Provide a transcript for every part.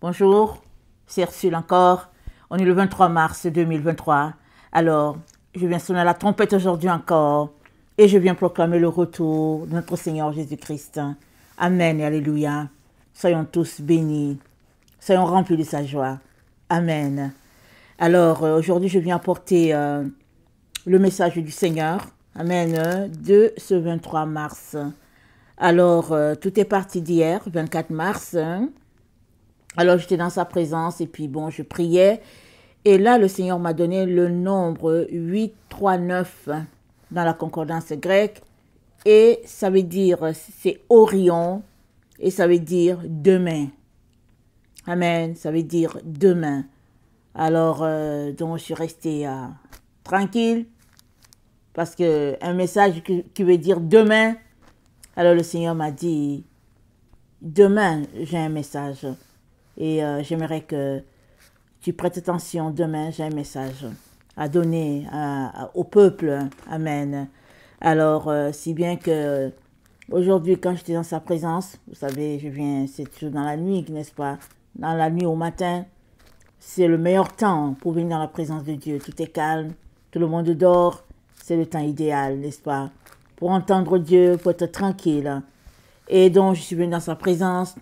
Bonjour, c'est Ursule encore. On est le 23 mars 2023. Alors, je viens sonner la trompette aujourd'hui encore et je viens proclamer le retour de notre Seigneur Jésus-Christ. Amen et Alléluia. Soyons tous bénis. Soyons remplis de sa joie. Amen. Alors, euh, aujourd'hui, je viens apporter euh, le message du Seigneur. Amen. De ce 23 mars. Alors, euh, tout est parti d'hier, 24 mars. Hein. Alors j'étais dans sa présence et puis bon, je priais. Et là, le Seigneur m'a donné le nombre 839 hein, dans la concordance grecque. Et ça veut dire, c'est Orion. Et ça veut dire demain. Amen. Ça veut dire demain. Alors, euh, donc, je suis restée euh, tranquille. Parce que un message qui veut dire demain. Alors, le Seigneur m'a dit, demain, j'ai un message. Et euh, j'aimerais que tu prêtes attention. Demain, j'ai un message à donner au peuple. Amen. Alors, euh, si bien que aujourd'hui, quand j'étais dans sa présence, vous savez, je viens, c'est toujours dans la nuit, n'est-ce pas Dans la nuit au matin, c'est le meilleur temps pour venir dans la présence de Dieu. Tout est calme, tout le monde dort. C'est le temps idéal, n'est-ce pas Pour entendre Dieu, pour être tranquille. Et donc, je suis venue dans sa présence.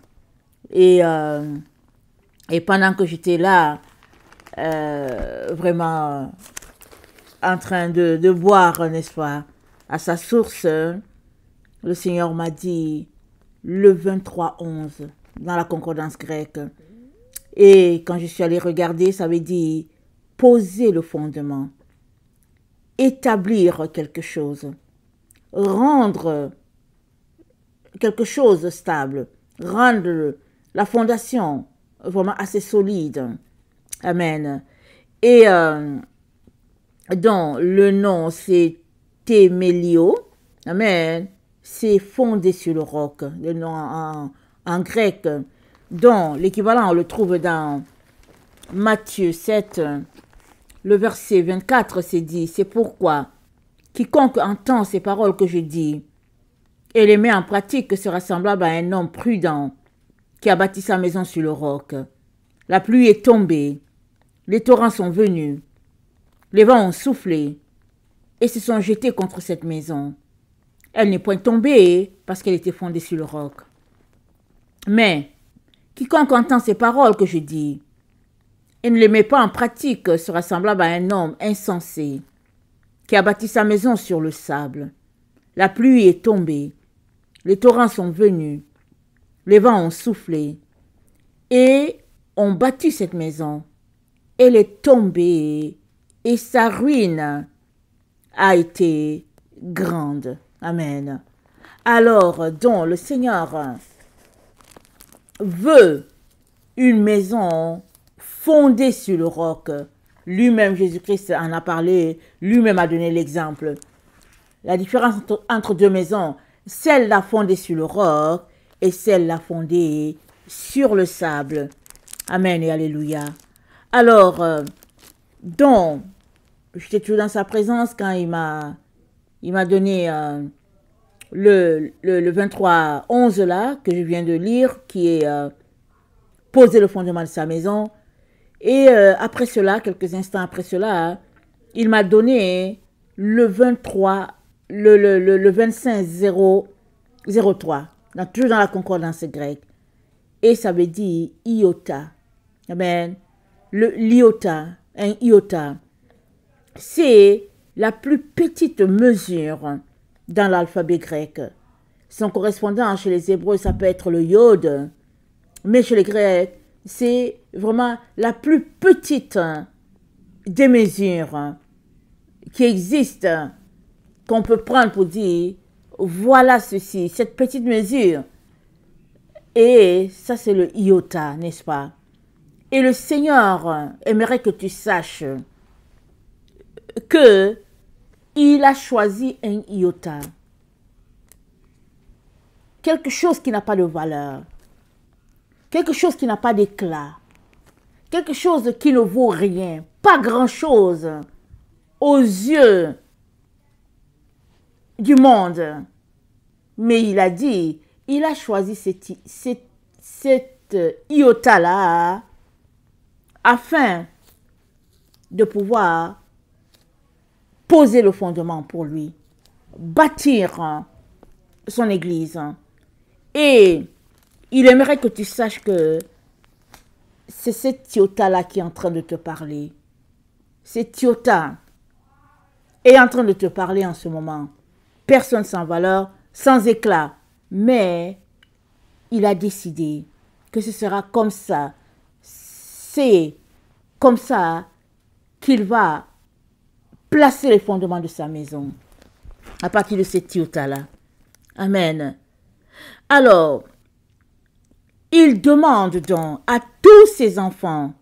Et euh, et pendant que j'étais là, euh, vraiment en train de, de boire, n'est-ce pas, à sa source, le Seigneur m'a dit le 23-11 dans la concordance grecque. Et quand je suis allé regarder, ça veut dit, poser le fondement, établir quelque chose, rendre quelque chose stable, rendre la fondation, vraiment assez solide. Amen. Et euh, dont le nom, c'est Témélio. Amen. C'est fondé sur le roc, le nom en, grec. Dont l'équivalent, on le trouve dans Matthieu 7, le verset 24, c'est dit, c'est pourquoi quiconque entend ces paroles que je dis et les met en pratique sera semblable à un homme prudent qui a bâti sa maison sur le roc. La pluie est tombée, les torrents sont venus, les vents ont soufflé et se sont jetés contre cette maison. Elle n'est point tombée parce qu'elle était fondée sur le roc. Mais quiconque entend ces paroles que je dis et ne les met pas en pratique sera semblable à un homme insensé qui a bâti sa maison sur le sable. La pluie est tombée, les torrents sont venus, les vents ont soufflé et ont battu cette maison. Elle est tombée et sa ruine a été grande. Amen. Alors, dont le Seigneur veut une maison fondée sur le roc. Lui-même, Jésus-Christ en a parlé, lui-même a donné l'exemple. La différence entre deux maisons, celle-là fondée sur le roc et celle-là fondée sur le sable. Amen et Alléluia. Alors, euh, donc, j'étais toujours dans sa présence quand il m'a, il m'a donné euh, le, le, le 23-11 là, que je viens de lire, qui est euh, poser le fondement de sa maison. Et euh, après cela, quelques instants après cela, il m'a donné le 23, le, le, le, 25 0, 03 dans, toujours dans la concordance grecque. Et ça veut dire iota. Amen. L'iota, un iota, c'est la plus petite mesure dans l'alphabet grec. Son correspondant chez les Hébreux, ça peut être le yode mais chez les Grecs, c'est vraiment la plus petite des mesures qui existent, qu'on peut prendre pour dire voilà ceci, cette petite mesure. Et ça, c'est le iota, n'est-ce pas Et le Seigneur aimerait que tu saches que il a choisi un iota. Quelque chose qui n'a pas de valeur. Quelque chose qui n'a pas d'éclat. Quelque chose qui ne vaut rien. Pas grand-chose. Aux yeux du monde. Mais il a dit, il a choisi cette, cette, iota-là afin de pouvoir poser le fondement pour lui, bâtir son église. Et il aimerait que tu saches que c'est cette iota-là qui est en train de te parler. Cette iota est en train de te parler en ce moment personne sans valeur, sans éclat. Mais il a décidé que ce sera comme ça. C'est comme ça qu'il va placer les fondements de sa maison à partir de cette iota là Amen. Alors, il demande donc à tous ses enfants,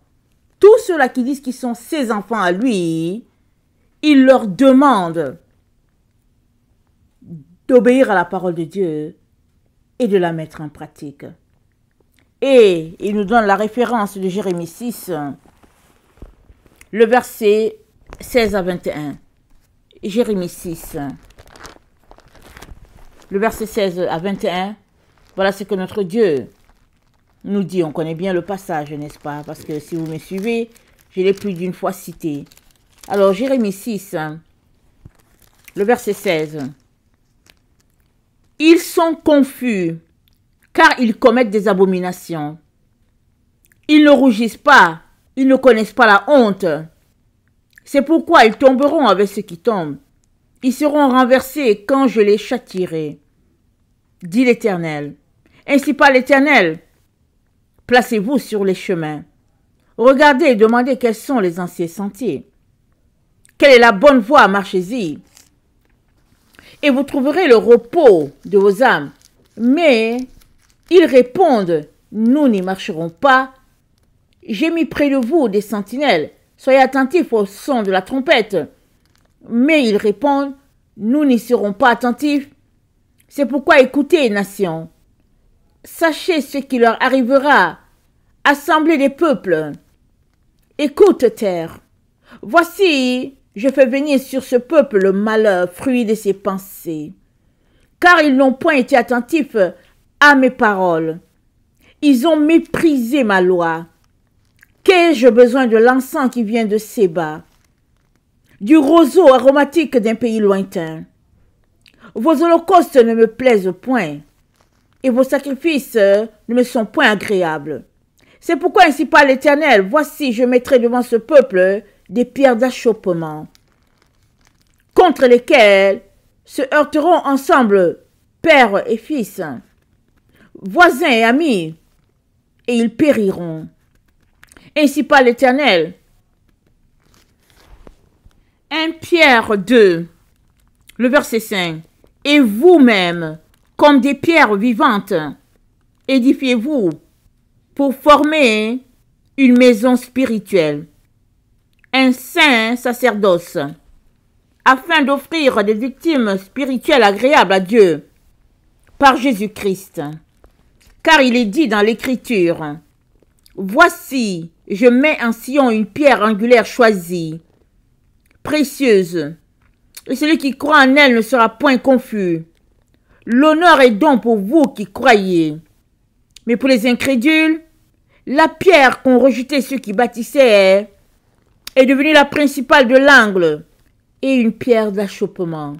tous ceux-là qui disent qu'ils sont ses enfants à lui, il leur demande d'obéir à la parole de Dieu et de la mettre en pratique. Et il nous donne la référence de Jérémie 6, le verset 16 à 21. Jérémie 6, le verset 16 à 21, voilà ce que notre Dieu nous dit. On connaît bien le passage, n'est-ce pas Parce que si vous me suivez, je l'ai plus d'une fois cité. Alors, Jérémie 6, le verset 16. Ils sont confus, car ils commettent des abominations. Ils ne rougissent pas, ils ne connaissent pas la honte. C'est pourquoi ils tomberont avec ceux qui tombent. Ils seront renversés quand je les châtirai, dit l'Éternel. Ainsi par l'Éternel, placez-vous sur les chemins. Regardez et demandez quels sont les anciens sentiers. Quelle est la bonne voie, marchez-y et vous trouverez le repos de vos âmes. Mais ils répondent, nous n'y marcherons pas. J'ai mis près de vous des sentinelles. Soyez attentifs au son de la trompette. Mais ils répondent, nous n'y serons pas attentifs. C'est pourquoi écoutez, nations. Sachez ce qui leur arrivera. Assemblez les peuples. Écoute, terre. Voici je fais venir sur ce peuple le malheur, fruit de ses pensées, car ils n'ont point été attentifs à mes paroles. Ils ont méprisé ma loi. Qu'ai-je besoin de l'encens qui vient de Séba, du roseau aromatique d'un pays lointain Vos holocaustes ne me plaisent point, et vos sacrifices ne me sont point agréables. C'est pourquoi ainsi parle l'Éternel, voici je mettrai devant ce peuple des pierres d'achoppement, contre lesquelles se heurteront ensemble père et fils, voisins et amis, et ils périront. Ainsi par l'Éternel. Un Pierre d'eux, le verset 5. Et vous-même, comme des pierres vivantes, édifiez-vous pour former une maison spirituelle un saint sacerdoce, afin d'offrir des victimes spirituelles agréables à Dieu par Jésus-Christ. Car il est dit dans l'Écriture, Voici, je mets en sillon une pierre angulaire choisie, précieuse, et celui qui croit en elle ne sera point confus. L'honneur est donc pour vous qui croyez. Mais pour les incrédules, la pierre qu'ont rejetée ceux qui bâtissaient est est devenue la principale de l'angle et une pierre d'achoppement,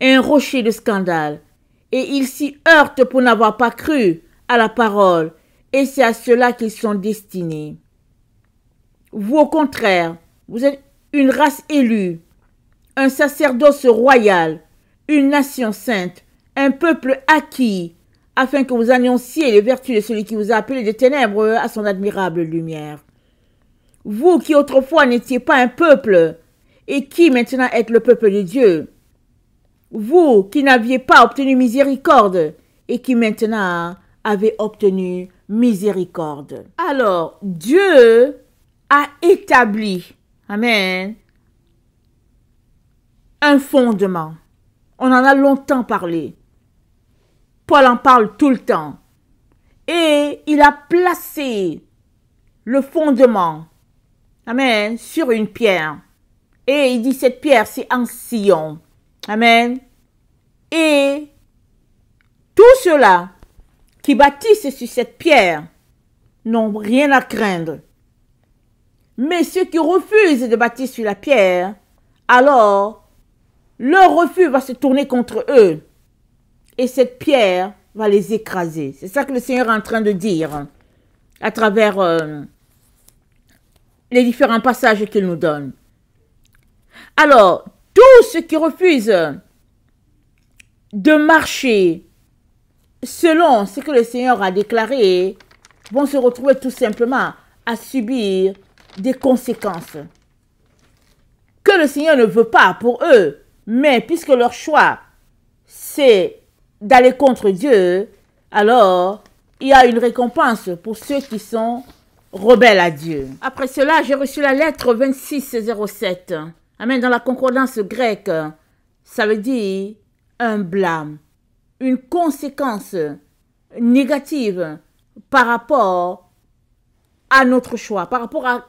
un rocher de scandale. Et ils s'y heurtent pour n'avoir pas cru à la parole, et c'est à cela qu'ils sont destinés. Vous, au contraire, vous êtes une race élue, un sacerdoce royal, une nation sainte, un peuple acquis, afin que vous annonciez les vertus de celui qui vous a appelé des ténèbres à son admirable lumière. Vous qui autrefois n'étiez pas un peuple et qui maintenant êtes le peuple de Dieu. Vous qui n'aviez pas obtenu miséricorde et qui maintenant avez obtenu miséricorde. Alors, Dieu a établi, Amen, un fondement. On en a longtemps parlé. Paul en parle tout le temps. Et il a placé le fondement Amen. Sur une pierre. Et il dit cette pierre, c'est un sillon. Amen. Et tous ceux-là qui bâtissent sur cette pierre n'ont rien à craindre. Mais ceux qui refusent de bâtir sur la pierre, alors leur refus va se tourner contre eux. Et cette pierre va les écraser. C'est ça que le Seigneur est en train de dire à travers euh, les différents passages qu'il nous donne. Alors, tous ceux qui refusent de marcher selon ce que le Seigneur a déclaré vont se retrouver tout simplement à subir des conséquences que le Seigneur ne veut pas pour eux. Mais puisque leur choix, c'est d'aller contre Dieu, alors il y a une récompense pour ceux qui sont rebelle à Dieu. Après cela, j'ai reçu la lettre 2607. Amen. Dans la concordance grecque, ça veut dire un blâme, une conséquence négative par rapport à notre choix, par rapport à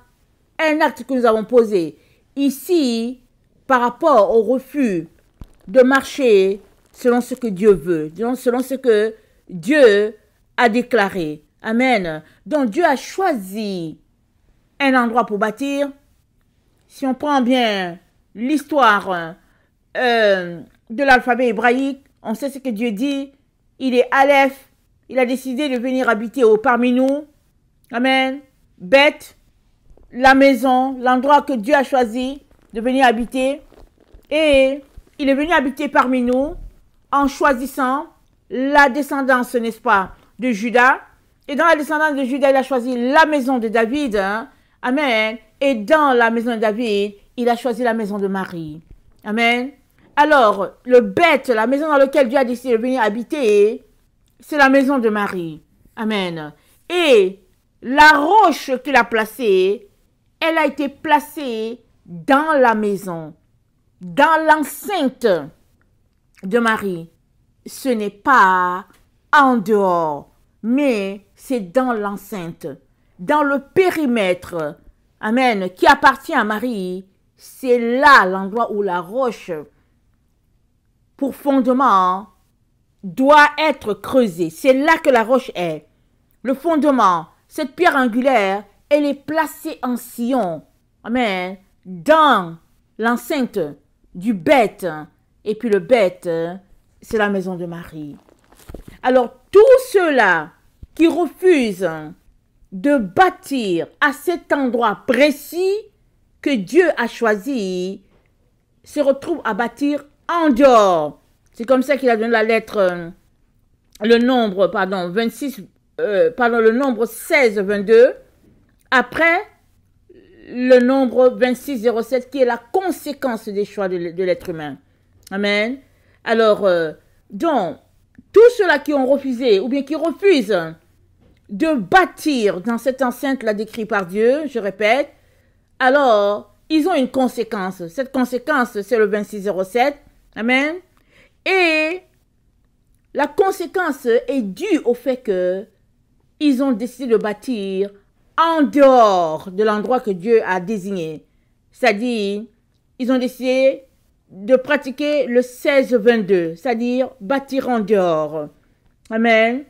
un acte que nous avons posé. Ici, par rapport au refus de marcher selon ce que Dieu veut, selon ce que Dieu a déclaré. Amen. Donc Dieu a choisi un endroit pour bâtir. Si on prend bien l'histoire euh, de l'alphabet hébraïque, on sait ce que Dieu dit. Il est Aleph. Il a décidé de venir habiter au, parmi nous. Amen. Bête, la maison, l'endroit que Dieu a choisi de venir habiter. Et il est venu habiter parmi nous en choisissant la descendance, n'est-ce pas, de Judas et dans la descendance de Judas, il a choisi la maison de David. Hein. Amen. Et dans la maison de David, il a choisi la maison de Marie. Amen. Alors, le bête, la maison dans laquelle Dieu a décidé de venir habiter, c'est la maison de Marie. Amen. Et la roche qu'il a placée, elle a été placée dans la maison, dans l'enceinte de Marie. Ce n'est pas en dehors, mais c'est dans l'enceinte, dans le périmètre, Amen, qui appartient à Marie. C'est là l'endroit où la roche, pour fondement, doit être creusée. C'est là que la roche est. Le fondement, cette pierre angulaire, elle est placée en sillon. Amen. Dans l'enceinte du bête. Et puis le bête, c'est la maison de Marie. Alors, tout cela qui refusent de bâtir à cet endroit précis que Dieu a choisi se retrouvent à bâtir en dehors. C'est comme ça qu'il a donné la lettre, euh, le nombre, pardon, 26, euh, pardon, le nombre 16, 22, après le nombre 26, 07, qui est la conséquence des choix de, l'être humain. Amen. Alors, euh, donc, tous ceux-là qui ont refusé, ou bien qui refusent de bâtir dans cette enceinte-là décrite par Dieu, je répète, alors ils ont une conséquence. Cette conséquence, c'est le 2607. Amen. Et la conséquence est due au fait que ils ont décidé de bâtir en dehors de l'endroit que Dieu a désigné. C'est-à-dire, ils ont décidé de pratiquer le 1622. cest c'est-à-dire bâtir en dehors. Amen.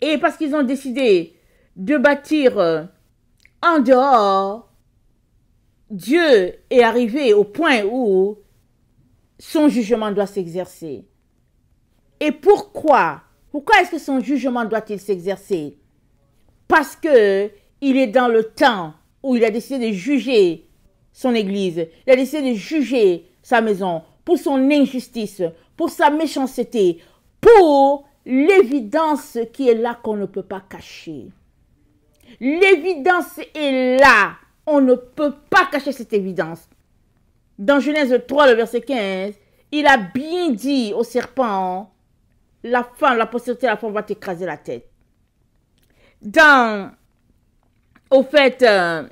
Et parce qu'ils ont décidé de bâtir euh, en dehors, Dieu est arrivé au point où son jugement doit s'exercer. Et pourquoi Pourquoi est-ce que son jugement doit-il s'exercer Parce que il est dans le temps où il a décidé de juger son église, il a décidé de juger sa maison pour son injustice, pour sa méchanceté, pour l'évidence qui est là qu'on ne peut pas cacher. L'évidence est là. On ne peut pas cacher cette évidence. Dans Genèse 3, le verset 15, il a bien dit au serpent, la femme, la postérité de la femme va t'écraser la tête. Dans, au fait, euh,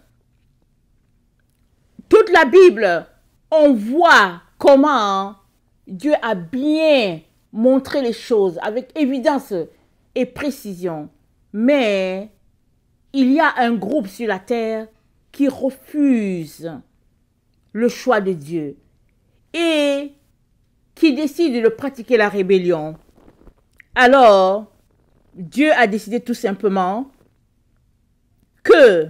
toute la Bible, on voit comment Dieu a bien montrer les choses avec évidence et précision. Mais il y a un groupe sur la terre qui refuse le choix de Dieu et qui décide de pratiquer la rébellion. Alors, Dieu a décidé tout simplement que,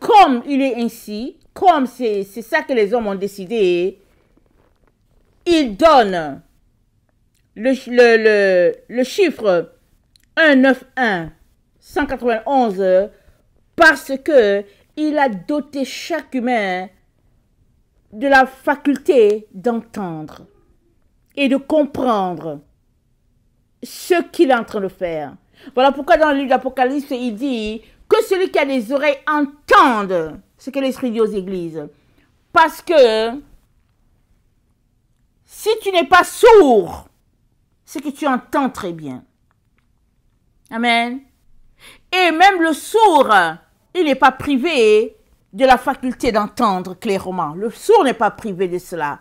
comme il est ainsi, comme c'est ça que les hommes ont décidé, il donne le, le, le, chiffre 191 191 parce que il a doté chaque humain de la faculté d'entendre et de comprendre ce qu'il est en train de faire. Voilà pourquoi dans le livre d'Apocalypse, il dit que celui qui a des oreilles entende ce que l'Esprit dit aux églises. Parce que si tu n'es pas sourd ce que tu entends très bien. Amen. Et même le sourd, il n'est pas privé de la faculté d'entendre clairement. Le sourd n'est pas privé de cela.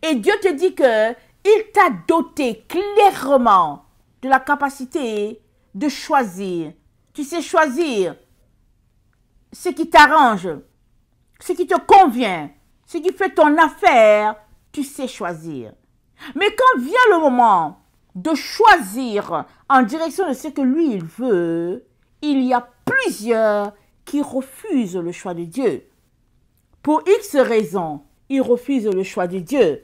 Et Dieu te dit que il t'a doté clairement de la capacité de choisir. Tu sais choisir ce qui t'arrange, ce qui te convient, ce qui fait ton affaire, tu sais choisir. Mais quand vient le moment de choisir en direction de ce que lui il veut, il y a plusieurs qui refusent le choix de Dieu. Pour X raisons, ils refusent le choix de Dieu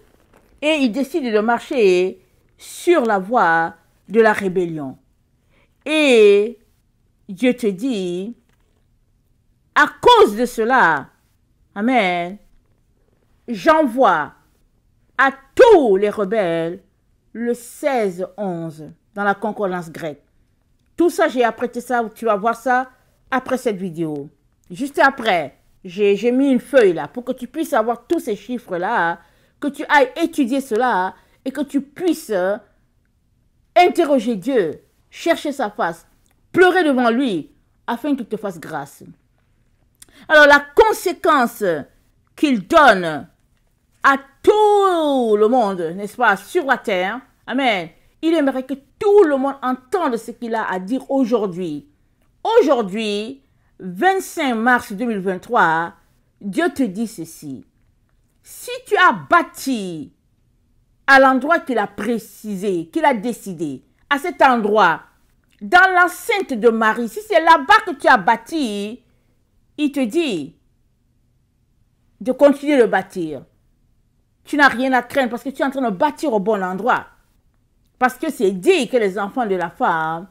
et ils décident de marcher sur la voie de la rébellion. Et Dieu te dit, à cause de cela, Amen, j'envoie à tous les rebelles le 16-11 dans la concordance grecque. Tout ça, j'ai apprêté ça, tu vas voir ça après cette vidéo. Juste après, j'ai mis une feuille là pour que tu puisses avoir tous ces chiffres là, hein, que tu ailles étudier cela hein, et que tu puisses euh, interroger Dieu, chercher sa face, pleurer devant lui afin qu'il te fasse grâce. Alors la conséquence qu'il donne à tout le monde, n'est-ce pas, sur la terre. Amen. Il aimerait que tout le monde entende ce qu'il a à dire aujourd'hui. Aujourd'hui, 25 mars 2023, Dieu te dit ceci. Si tu as bâti à l'endroit qu'il a précisé, qu'il a décidé, à cet endroit, dans l'enceinte de Marie, si c'est là-bas que tu as bâti, il te dit de continuer de bâtir tu n'as rien à craindre parce que tu es en train de bâtir au bon endroit. Parce que c'est dit que les enfants de la femme,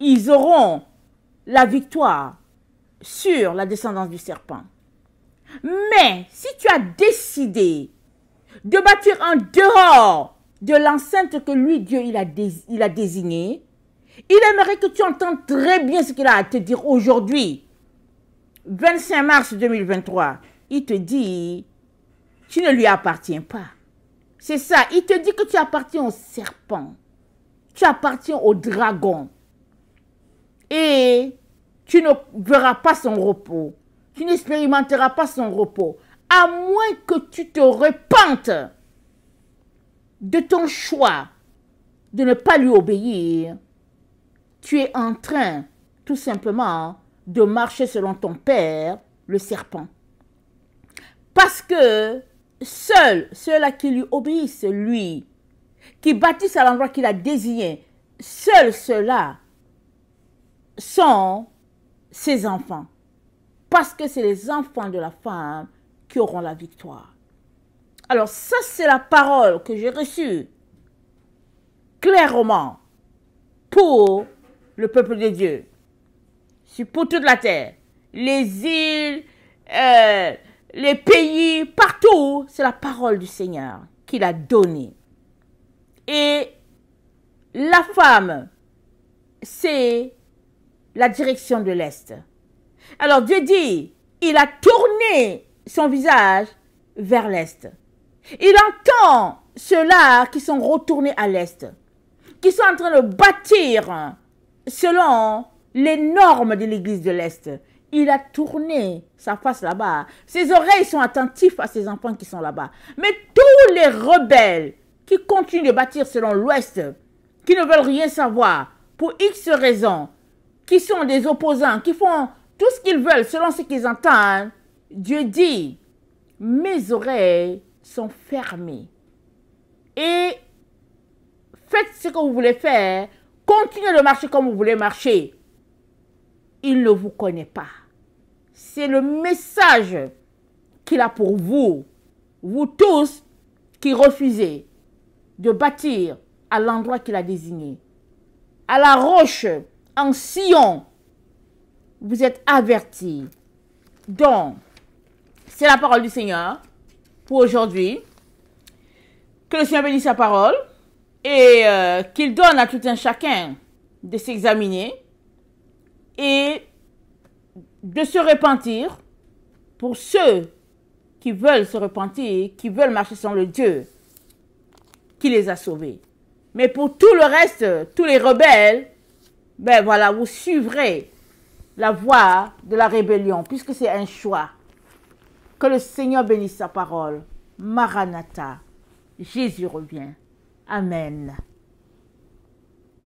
ils auront la victoire sur la descendance du serpent. Mais si tu as décidé de bâtir en dehors de l'enceinte que lui, Dieu, il a, il a désignée, il aimerait que tu entends très bien ce qu'il a à te dire aujourd'hui. 25 mars 2023, il te dit, tu ne lui appartiens pas. C'est ça, il te dit que tu appartiens au serpent, tu appartiens au dragon. Et tu ne verras pas son repos, tu n'expérimenteras pas son repos, à moins que tu te repentes de ton choix de ne pas lui obéir. Tu es en train, tout simplement, de marcher selon ton père, le serpent. Parce que Seuls ceux-là qui lui obéissent, lui, qui bâtissent à l'endroit qu'il a désigné, seuls ceux-là sont ses enfants. Parce que c'est les enfants de la femme qui auront la victoire. Alors ça, c'est la parole que j'ai reçue clairement pour le peuple de Dieu. C'est pour toute la terre. Les îles, euh, les pays, partout, c'est la parole du Seigneur qu'il a donnée. Et la femme, c'est la direction de l'Est. Alors Dieu dit, il a tourné son visage vers l'Est. Il entend ceux-là qui sont retournés à l'Est, qui sont en train de bâtir selon les normes de l'Église de l'Est, il a tourné sa face là-bas. Ses oreilles sont attentives à ses enfants qui sont là-bas. Mais tous les rebelles qui continuent de bâtir selon l'Ouest, qui ne veulent rien savoir, pour X raisons, qui sont des opposants, qui font tout ce qu'ils veulent selon ce qu'ils entendent, Dieu dit, mes oreilles sont fermées. Et faites ce que vous voulez faire, continuez de marcher comme vous voulez marcher. Il ne vous connaît pas c'est le message qu'il a pour vous, vous tous qui refusez de bâtir à l'endroit qu'il a désigné. À la roche, en sillon, vous êtes avertis. Donc, c'est la parole du Seigneur pour aujourd'hui. Que le Seigneur bénisse sa parole et euh, qu'il donne à tout un chacun de s'examiner et de se repentir pour ceux qui veulent se repentir, qui veulent marcher sans le Dieu qui les a sauvés. Mais pour tout le reste, tous les rebelles, ben voilà, vous suivrez la voie de la rébellion, puisque c'est un choix. Que le Seigneur bénisse sa parole. Maranatha, Jésus revient. Amen.